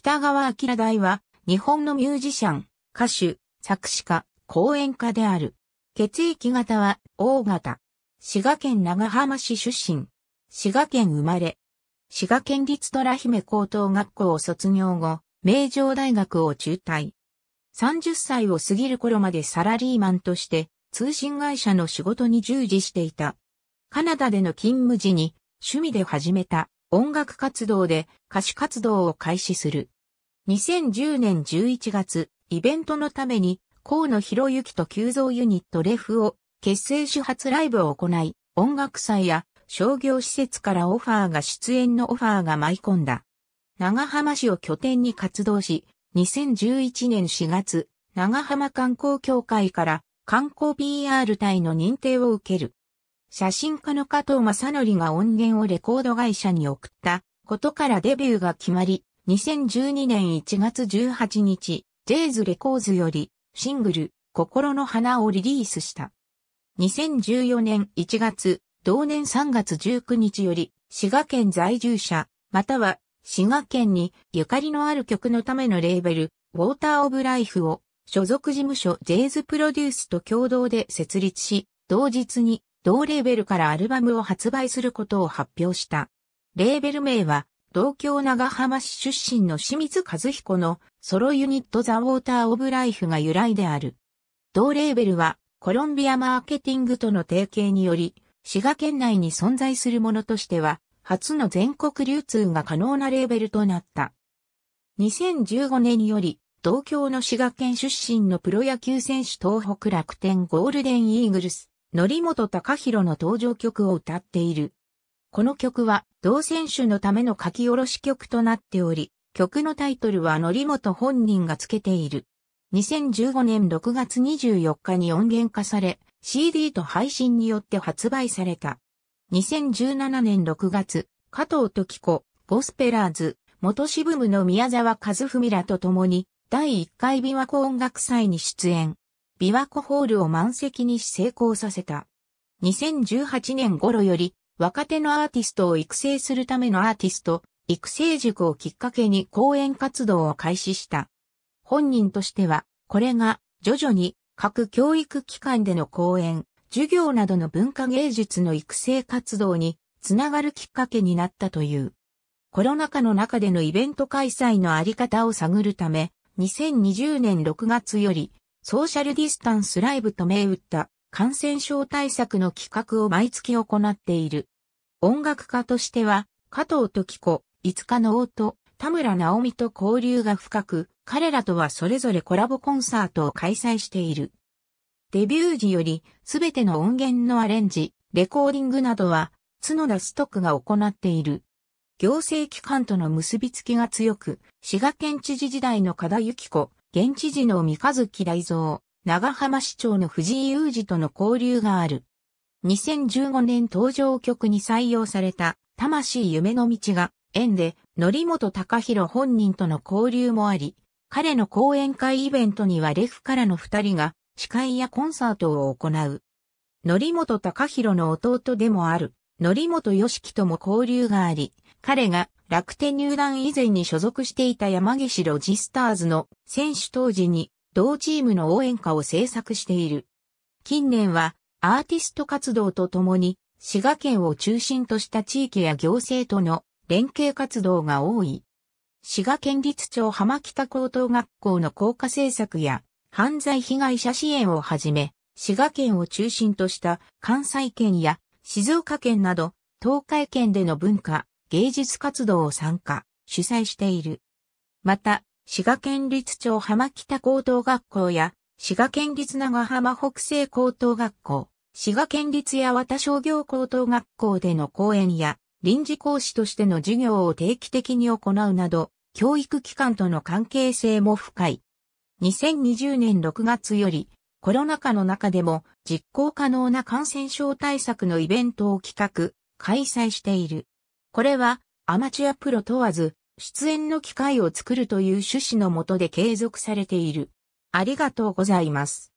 北川明大は、日本のミュージシャン、歌手、作詞家、講演家である。血液型は、O 型。滋賀県長浜市出身。滋賀県生まれ。滋賀県立虎姫高等学校を卒業後、名城大学を中退。30歳を過ぎる頃までサラリーマンとして、通信会社の仕事に従事していた。カナダでの勤務時に、趣味で始めた音楽活動で歌手活動を開始する。2010年11月、イベントのために、河野博之と急増ユニットレフを結成主発ライブを行い、音楽祭や商業施設からオファーが出演のオファーが舞い込んだ。長浜市を拠点に活動し、2011年4月、長浜観光協会から観光 PR 隊の認定を受ける。写真家の加藤正則が音源をレコード会社に送ったことからデビューが決まり、2012年1月18日、ジェイズレコーズよりシングル、心の花をリリースした。2014年1月、同年3月19日より、滋賀県在住者、または滋賀県にゆかりのある曲のためのレーベル、ウォーターオブライフを所属事務所ジェイズプロデュースと共同で設立し、同日に同レーベルからアルバムを発売することを発表した。レーベル名は、東京長浜市出身の清水和彦のソロユニットザ・ウォーター・オブ・ライフが由来である。同レーベルは、コロンビアマーケティングとの提携により、滋賀県内に存在するものとしては、初の全国流通が可能なレーベルとなった。2015年により、同郷の滋賀県出身のプロ野球選手東北楽天ゴールデンイーグルス、則本隆弘の登場曲を歌っている。この曲は、同選手のための書き下ろし曲となっており、曲のタイトルは則本本人がつけている。2015年6月24日に音源化され、CD と配信によって発売された。2017年6月、加藤時子、ゴスペラーズ、元支部の宮沢和文らと共に、第1回琵琶湖音楽祭に出演。琵琶湖ホールを満席にし成功させた。2018年頃より若手のアーティストを育成するためのアーティスト、育成塾をきっかけに講演活動を開始した。本人としては、これが徐々に各教育機関での講演、授業などの文化芸術の育成活動につながるきっかけになったという。コロナ禍の中でのイベント開催のあり方を探るため、2020年6月よりソーシャルディスタンスライブと銘打った感染症対策の企画を毎月行っている。音楽家としては、加藤時子、五日の王と田村直美と交流が深く、彼らとはそれぞれコラボコンサートを開催している。デビュー時より、すべての音源のアレンジ、レコーディングなどは、角田ストックが行っている。行政機関との結びつきが強く、滋賀県知事時代の加田幸子、現地時の三日月大蔵、長浜市長の藤井雄二との交流がある。2015年登場曲に採用された、魂夢の道が、縁で、則本隆弘本人との交流もあり、彼の講演会イベントにはレフからの二人が、司会やコンサートを行う。則本隆弘の弟でもある、則本義樹とも交流があり、彼が楽天入団以前に所属していた山岸ロジスターズの選手当時に同チームの応援歌を制作している。近年はアーティスト活動とともに滋賀県を中心とした地域や行政との連携活動が多い。滋賀県立町浜北高等学校の校歌政策や犯罪被害者支援をはじめ、滋賀県を中心とした関西圏や静岡県など東海圏での文化、芸術活動を参加、主催している。また、滋賀県立町浜北高等学校や、滋賀県立長浜北西高等学校、滋賀県立八幡商業高等学校での講演や、臨時講師としての授業を定期的に行うなど、教育機関との関係性も深い。2020年6月より、コロナ禍の中でも実行可能な感染症対策のイベントを企画、開催している。これはアマチュアプロ問わず出演の機会を作るという趣旨のもとで継続されている。ありがとうございます。